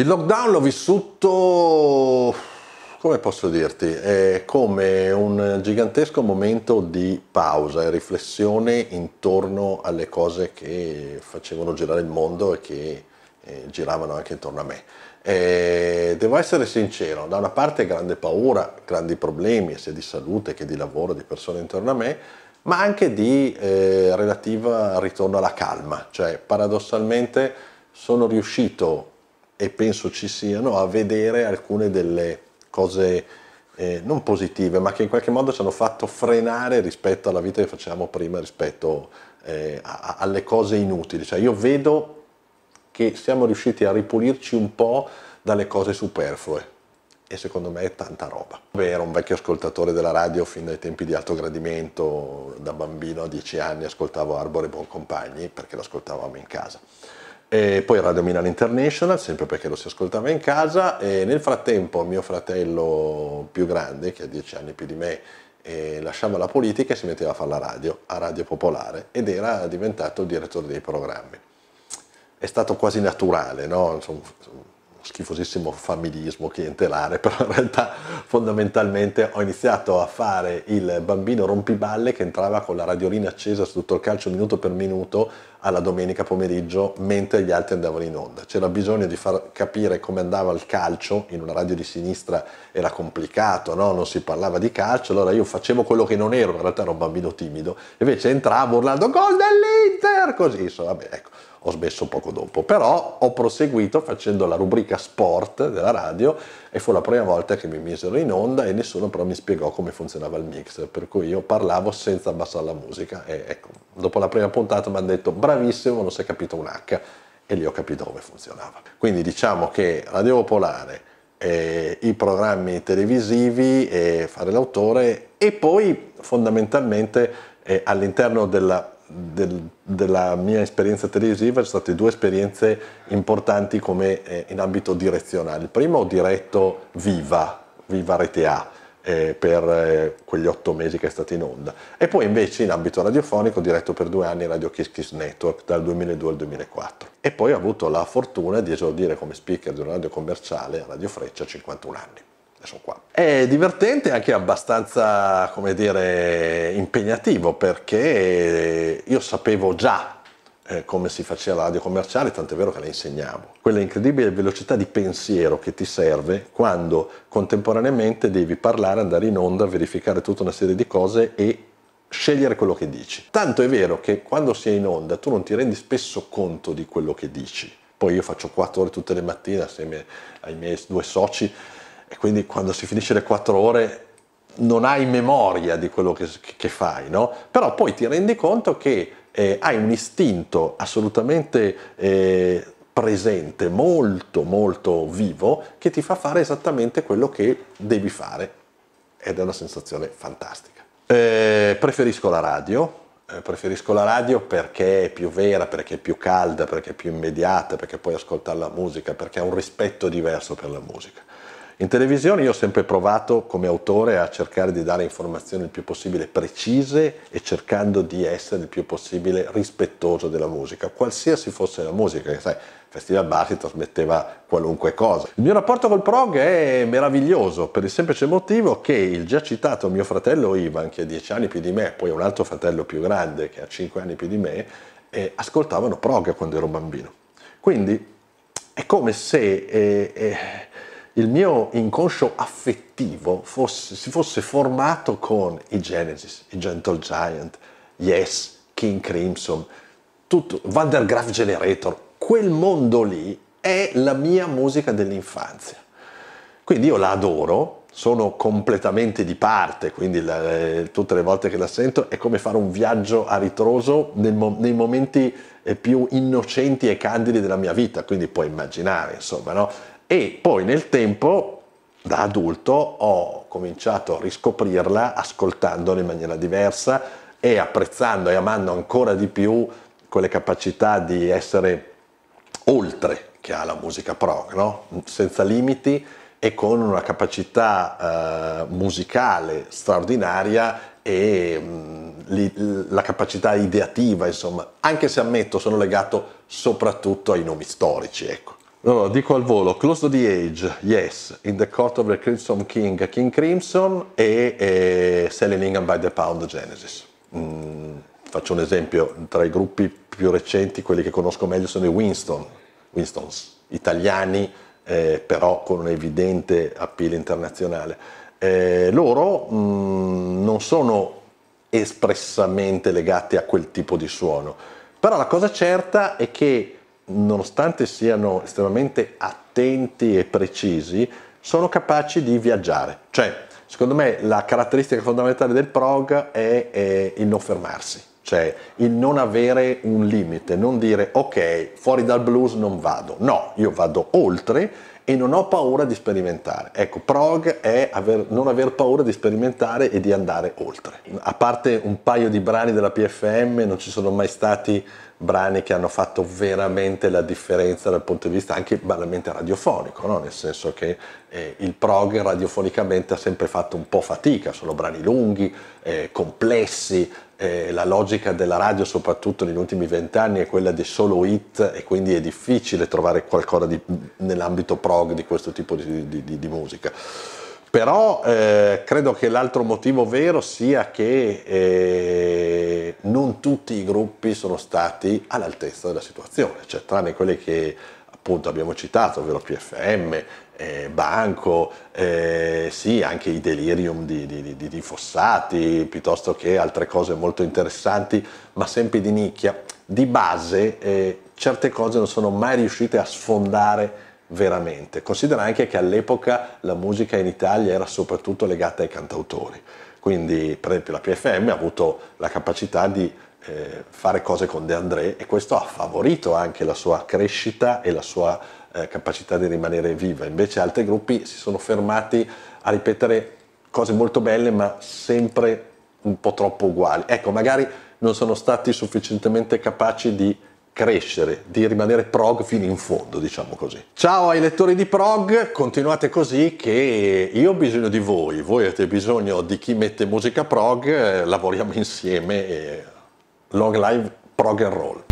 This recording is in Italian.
Il lockdown l'ho vissuto, come posso dirti, è come un gigantesco momento di pausa e riflessione intorno alle cose che facevano girare il mondo e che eh, giravano anche intorno a me. E devo essere sincero, da una parte grande paura, grandi problemi sia di salute che di lavoro, di persone intorno a me, ma anche di eh, relativa ritorno alla calma, cioè paradossalmente sono riuscito e penso ci siano, a vedere alcune delle cose eh, non positive, ma che in qualche modo ci hanno fatto frenare rispetto alla vita che facevamo prima, rispetto eh, a, alle cose inutili. Cioè io vedo che siamo riusciti a ripulirci un po' dalle cose superflue e secondo me è tanta roba. ero un vecchio ascoltatore della radio fin dai tempi di alto gradimento, da bambino a dieci anni ascoltavo Arbore Buoncompagni perché l'ascoltavamo in casa. E poi Radio Milano International, sempre perché lo si ascoltava in casa e nel frattempo mio fratello più grande, che ha dieci anni più di me, lasciava la politica e si metteva a fare la radio, a Radio Popolare, ed era diventato il direttore dei programmi. È stato quasi naturale, no? Insomma, schifosissimo familismo clientelare, però in realtà fondamentalmente ho iniziato a fare il bambino rompiballe che entrava con la radiolina accesa su tutto il calcio minuto per minuto alla domenica pomeriggio mentre gli altri andavano in onda. C'era bisogno di far capire come andava il calcio, in una radio di sinistra era complicato, no? non si parlava di calcio, allora io facevo quello che non ero, in realtà ero un bambino timido, invece entravo urlando gol dell'Inter, così, insomma, vabbè, ecco, ho smesso poco dopo, però ho proseguito facendo la rubrica sport della radio e fu la prima volta che mi misero in onda e nessuno però mi spiegò come funzionava il mixer, per cui io parlavo senza abbassare la musica e ecco, dopo la prima puntata mi hanno detto bravo, bravissimo, non si è capito un H e lì ho capito come funzionava. Quindi diciamo che Radio Popolare, eh, i programmi televisivi, eh, fare l'autore e poi fondamentalmente eh, all'interno della, del, della, mia esperienza televisiva ci sono state due esperienze importanti come eh, in ambito direzionale. Il primo ho diretto Viva, Viva Rete A eh, per eh, quegli otto mesi che è stato in onda. E poi invece in ambito radiofonico ho diretto per due anni Radio Kiss Kiss Network dal 2002 al 2004. E poi ho avuto la fortuna di esordire come speaker di una radio commerciale a Radio Freccia a 51 anni. È divertente e anche abbastanza, come dire, impegnativo perché io sapevo già eh, come si faceva la radio commerciale, tant'è vero che la insegnavo. Quella incredibile velocità di pensiero che ti serve quando contemporaneamente devi parlare, andare in onda, verificare tutta una serie di cose e scegliere quello che dici. Tanto è vero che quando sei in onda tu non ti rendi spesso conto di quello che dici. Poi io faccio 4 ore tutte le mattine assieme ai miei due soci e quindi quando si finisce le 4 ore non hai memoria di quello che, che fai, no? Però poi ti rendi conto che eh, hai un istinto assolutamente eh, presente, molto molto vivo, che ti fa fare esattamente quello che devi fare ed è una sensazione fantastica. Eh, preferisco la radio, eh, preferisco la radio perché è più vera, perché è più calda, perché è più immediata, perché puoi ascoltare la musica, perché ha un rispetto diverso per la musica. In televisione io ho sempre provato come autore a cercare di dare informazioni il più possibile precise e cercando di essere il più possibile rispettoso della musica, qualsiasi fosse la musica, sai, Festival Bassi trasmetteva qualunque cosa. Il mio rapporto col prog è meraviglioso per il semplice motivo che il già citato mio fratello Ivan, che ha 10 anni più di me, poi un altro fratello più grande che ha 5 anni più di me, eh, ascoltavano prog quando ero bambino. Quindi è come se... Eh, eh, il mio inconscio affettivo fosse, si fosse formato con i Genesis, i Gentle Giant, Yes, King Crimson, tutto, Van der Graaf Generator, quel mondo lì è la mia musica dell'infanzia. Quindi io la adoro, sono completamente di parte, quindi la, eh, tutte le volte che la sento è come fare un viaggio a ritroso nel, nei momenti eh, più innocenti e candidi della mia vita, quindi puoi immaginare, insomma, no? e poi nel tempo da adulto ho cominciato a riscoprirla ascoltandola in maniera diversa e apprezzando e amando ancora di più quelle capacità di essere oltre che ha la musica prog, no? senza limiti e con una capacità eh, musicale straordinaria e mh, mm, li, la capacità ideativa, insomma, anche se ammetto sono legato soprattutto ai nomi storici, ecco. No, no, dico al volo, Close to the Age, Yes, In the Court of the Crimson King, King Crimson e, e Selling England by the Pound, Genesis. Mm, faccio un esempio, tra i gruppi più recenti, quelli che conosco meglio sono i Winston, Winstons, italiani, eh, però con un evidente appeal internazionale. Eh, loro mm, non sono espressamente legati a quel tipo di suono, però la cosa certa è che nonostante siano estremamente attenti e precisi, sono capaci di viaggiare. Cioè, secondo me la caratteristica fondamentale del prog è, è il non fermarsi, cioè il non avere un limite, non dire ok, fuori dal blues non vado. No, io vado oltre e non ho paura di sperimentare. Ecco, prog è aver, non aver paura di sperimentare e di andare oltre. A parte un paio di brani della PFM, non ci sono mai stati brani che hanno fatto veramente la differenza dal punto di vista anche banalmente radiofonico, no? nel senso che eh, il prog radiofonicamente ha sempre fatto un po' fatica, sono brani lunghi, eh, complessi, eh, la logica della radio, soprattutto negli ultimi vent'anni, è quella di solo hit e quindi è difficile trovare qualcosa di, nell'ambito prog di questo tipo di, di, di musica. Però eh, credo che l'altro motivo vero sia che eh, non tutti i gruppi sono stati all'altezza della situazione, cioè tranne quelli che appunto abbiamo citato, ovvero PFM, eh, Banco, eh, sì, anche i delirium di, di, di, di, Fossati, piuttosto che altre cose molto interessanti, ma sempre di nicchia. Di base eh, certe cose non sono mai riuscite a sfondare veramente. Considera anche che all'epoca la musica in Italia era soprattutto legata ai cantautori, quindi per esempio la PFM ha avuto la capacità di eh, fare cose con De André e questo ha favorito anche la sua crescita e la sua eh, capacità di rimanere viva. Invece altri gruppi si sono fermati a ripetere cose molto belle ma sempre un po' troppo uguali. Ecco, magari non sono stati sufficientemente capaci di crescere, di rimanere prog fino in fondo, diciamo così. Ciao ai lettori di prog, continuate così che io ho bisogno di voi, voi avete bisogno di chi mette musica prog, eh, lavoriamo insieme e Log Live Prog and Roll.